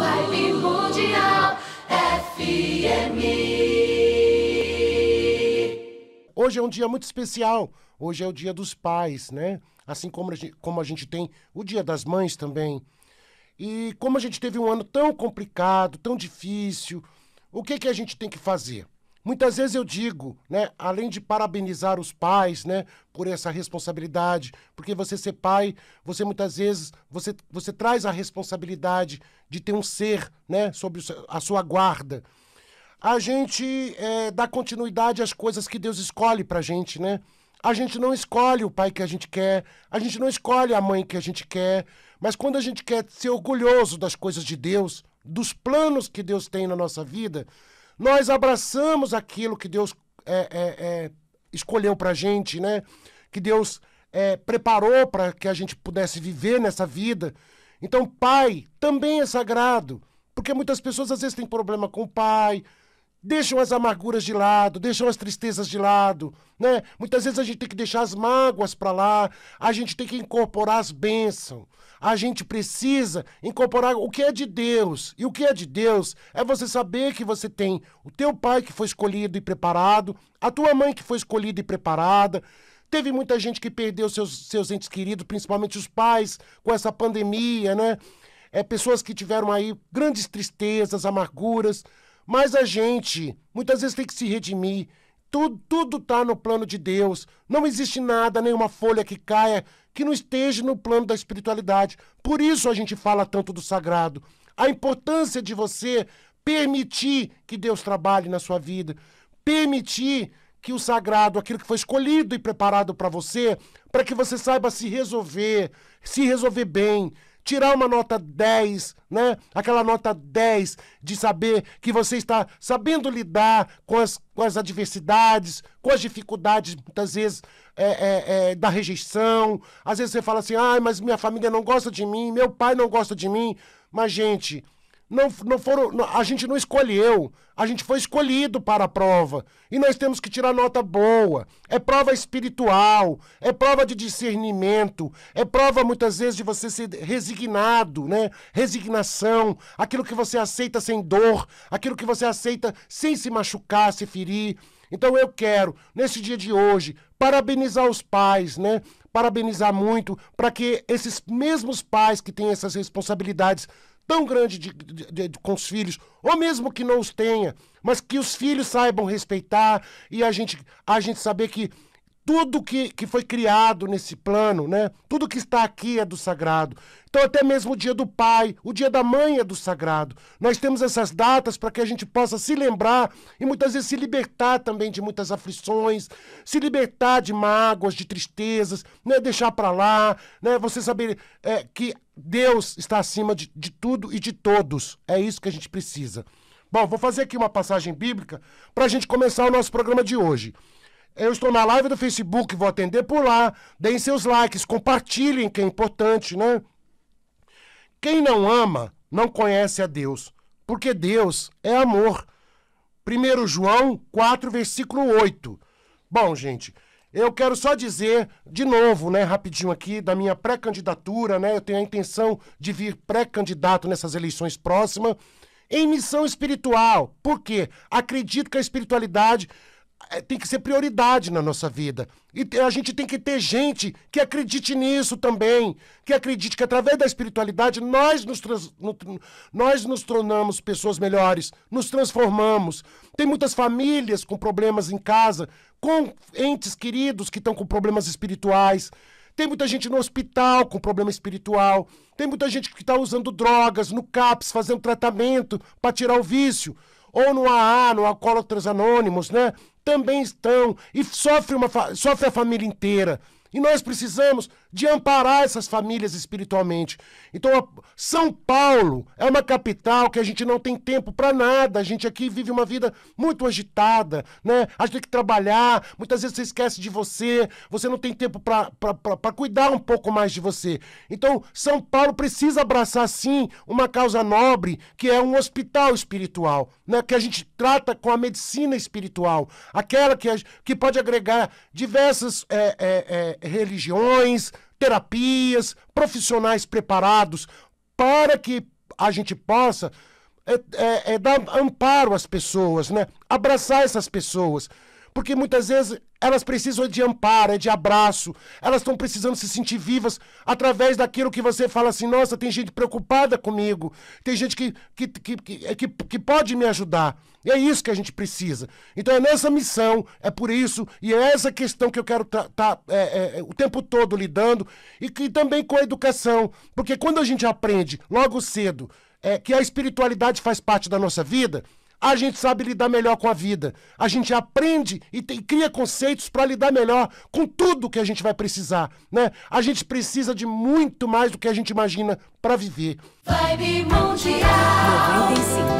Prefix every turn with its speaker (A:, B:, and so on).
A: Live Mundial FM. Hoje é um dia muito especial. Hoje é o dia dos pais, né? Assim como a gente, como a gente tem o dia das mães também. E como a gente teve um ano tão complicado, tão difícil, o que, que a gente tem que fazer? Muitas vezes eu digo, né, além de parabenizar os pais, né, por essa responsabilidade, porque você ser pai, você muitas vezes, você, você traz a responsabilidade de ter um ser, né, sob a sua guarda. A gente é, dá continuidade às coisas que Deus escolhe pra gente, né? A gente não escolhe o pai que a gente quer, a gente não escolhe a mãe que a gente quer, mas quando a gente quer ser orgulhoso das coisas de Deus, dos planos que Deus tem na nossa vida, nós abraçamos aquilo que Deus é, é, é escolheu para gente, né? Que Deus é, preparou para que a gente pudesse viver nessa vida. Então, pai também é sagrado, porque muitas pessoas às vezes têm problema com o pai, deixam as amarguras de lado, deixam as tristezas de lado, né? Muitas vezes a gente tem que deixar as mágoas para lá, a gente tem que incorporar as bênçãos. A gente precisa incorporar o que é de Deus. E o que é de Deus é você saber que você tem o teu pai que foi escolhido e preparado, a tua mãe que foi escolhida e preparada. Teve muita gente que perdeu seus, seus entes queridos, principalmente os pais, com essa pandemia, né? É, pessoas que tiveram aí grandes tristezas, amarguras. Mas a gente muitas vezes tem que se redimir. Tudo, tudo tá no plano de Deus. Não existe nada, nenhuma folha que caia que não esteja no plano da espiritualidade. Por isso a gente fala tanto do sagrado. A importância de você permitir que Deus trabalhe na sua vida, permitir que o sagrado, aquilo que foi escolhido e preparado para você, para que você saiba se resolver, se resolver bem, tirar uma nota 10, né? Aquela nota 10 de saber que você está sabendo lidar com as, com as adversidades, com as dificuldades, muitas vezes, é, é, é, da rejeição. Às vezes você fala assim, ah, mas minha família não gosta de mim, meu pai não gosta de mim. Mas, gente, não, não foram, não, a gente não escolheu, a gente foi escolhido para a prova. E nós temos que tirar nota boa. É prova espiritual, é prova de discernimento, é prova muitas vezes de você ser resignado, né? Resignação, aquilo que você aceita sem dor, aquilo que você aceita sem se machucar, se ferir. Então eu quero, nesse dia de hoje, parabenizar os pais, né? Parabenizar muito para que esses mesmos pais que têm essas responsabilidades tão grande de, de, de, com os filhos, ou mesmo que não os tenha, mas que os filhos saibam respeitar e a gente, a gente saber que tudo que, que foi criado nesse plano, né? Tudo que está aqui é do sagrado. Então, até mesmo o dia do pai, o dia da mãe é do sagrado. Nós temos essas datas para que a gente possa se lembrar e muitas vezes se libertar também de muitas aflições, se libertar de mágoas, de tristezas, né? deixar para lá, né? Você saber é, que Deus está acima de, de tudo e de todos. É isso que a gente precisa. Bom, vou fazer aqui uma passagem bíblica para a gente começar o nosso programa de hoje. Eu estou na live do Facebook, vou atender por lá. Deem seus likes, compartilhem, que é importante, né? Quem não ama, não conhece a Deus, porque Deus é amor. 1 João 4, versículo 8. Bom, gente, eu quero só dizer de novo, né, rapidinho aqui, da minha pré-candidatura, né? Eu tenho a intenção de vir pré-candidato nessas eleições próximas em missão espiritual. Por quê? Acredito que a espiritualidade é, tem que ser prioridade na nossa vida. E a gente tem que ter gente que acredite nisso também, que acredite que através da espiritualidade nós nos, trans, no, nós nos tornamos pessoas melhores, nos transformamos. Tem muitas famílias com problemas em casa, com entes queridos que estão com problemas espirituais. Tem muita gente no hospital com problema espiritual. Tem muita gente que está usando drogas, no CAPS, fazendo tratamento para tirar o vício. Ou no AA, no Alcoólatras Anônimos, né? também estão e sofre, uma, sofre a família inteira. E nós precisamos de amparar essas famílias espiritualmente. Então, São Paulo é uma capital que a gente não tem tempo para nada. A gente aqui vive uma vida muito agitada, né? A gente tem que trabalhar, muitas vezes você esquece de você, você não tem tempo para cuidar um pouco mais de você. Então, São Paulo precisa abraçar sim uma causa nobre, que é um hospital espiritual, né? Que a gente trata com a medicina espiritual, aquela que, a, que pode agregar diversas é, é, é, religiões, terapias, profissionais preparados para que a gente possa é, é, é dar amparo às pessoas, né? Abraçar essas pessoas. Porque muitas vezes elas precisam de amparo, é de abraço, elas estão precisando se sentir vivas através daquilo que você fala assim: nossa, tem gente preocupada comigo, tem gente que, que, que, é, que, que pode me ajudar. E é isso que a gente precisa. Então é nessa missão, é por isso, e é essa questão que eu quero estar tá, tá, é, é, o tempo todo lidando, e, e também com a educação. Porque quando a gente aprende logo cedo é, que a espiritualidade faz parte da nossa vida a gente sabe lidar melhor com a vida. A gente aprende e, tem, e cria conceitos para lidar melhor com tudo que a gente vai precisar, né? A gente precisa de muito mais do que a gente imagina para viver. Vibe Mundial 95.